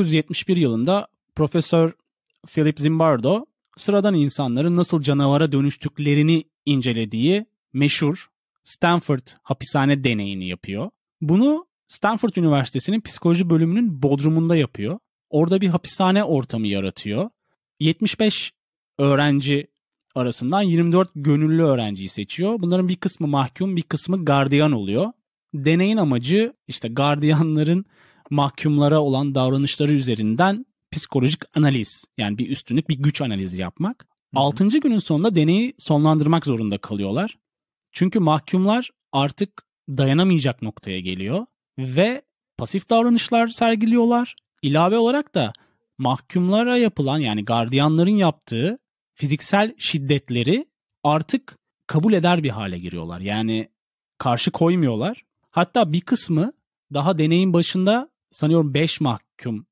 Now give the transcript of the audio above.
1971 yılında Profesör Philip Zimbardo sıradan insanların nasıl canavara dönüştüklerini incelediği meşhur Stanford hapishane deneyini yapıyor. Bunu Stanford Üniversitesi'nin psikoloji bölümünün bodrumunda yapıyor. Orada bir hapishane ortamı yaratıyor. 75 öğrenci arasından 24 gönüllü öğrenciyi seçiyor. Bunların bir kısmı mahkum, bir kısmı gardiyan oluyor. Deneyin amacı işte gardiyanların mahkumlara olan davranışları üzerinden psikolojik analiz yani bir üstünlük bir güç analizi yapmak. Hı-hı. Altıncı günün sonunda deneyi sonlandırmak zorunda kalıyorlar. Çünkü mahkumlar artık dayanamayacak noktaya geliyor ve pasif davranışlar sergiliyorlar. İlave olarak da mahkumlara yapılan yani gardiyanların yaptığı fiziksel şiddetleri artık kabul eder bir hale giriyorlar. Yani karşı koymuyorlar. Hatta bir kısmı daha deneyin başında sanıyorum 5 mahkum